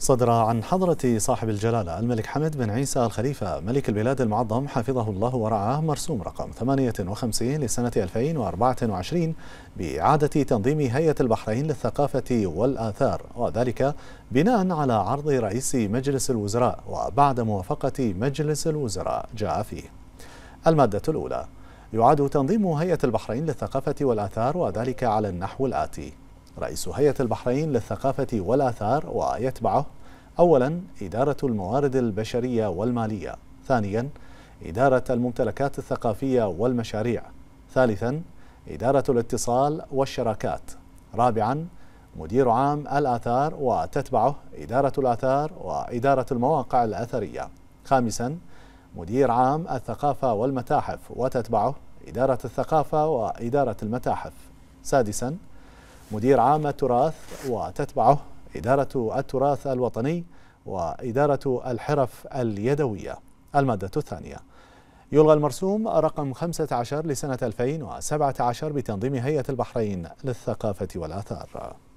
صدر عن حضرة صاحب الجلالة الملك حمد بن عيسى الخليفة ملك البلاد المعظم حفظه الله ورعاه مرسوم رقم 58 لسنة 2024 بإعادة تنظيم هيئة البحرين للثقافة والآثار وذلك بناء على عرض رئيس مجلس الوزراء وبعد موافقة مجلس الوزراء جاء فيه المادة الأولى يعاد تنظيم هيئة البحرين للثقافة والآثار وذلك على النحو الآتي رئيس هيئة البحرين للثقافة والآثار ويتبعه أولا إدارة الموارد البشرية والمالية ثانيا إدارة الممتلكات الثقافية والمشاريع ثالثا إدارة الاتصال والشراكات رابعا مدير عام الآثار وتتبعه إدارة الآثار وإدارة المواقع الأثرية خامسا مدير عام الثقافة والمتاحف وتتبعه إدارة الثقافة وإدارة المتاحف سادسا مدير عام التراث وتتبعه إدارة التراث الوطني وإدارة الحرف اليدوية المادة الثانية يلغى المرسوم رقم 15 لسنة 2017 بتنظيم هيئة البحرين للثقافة والآثار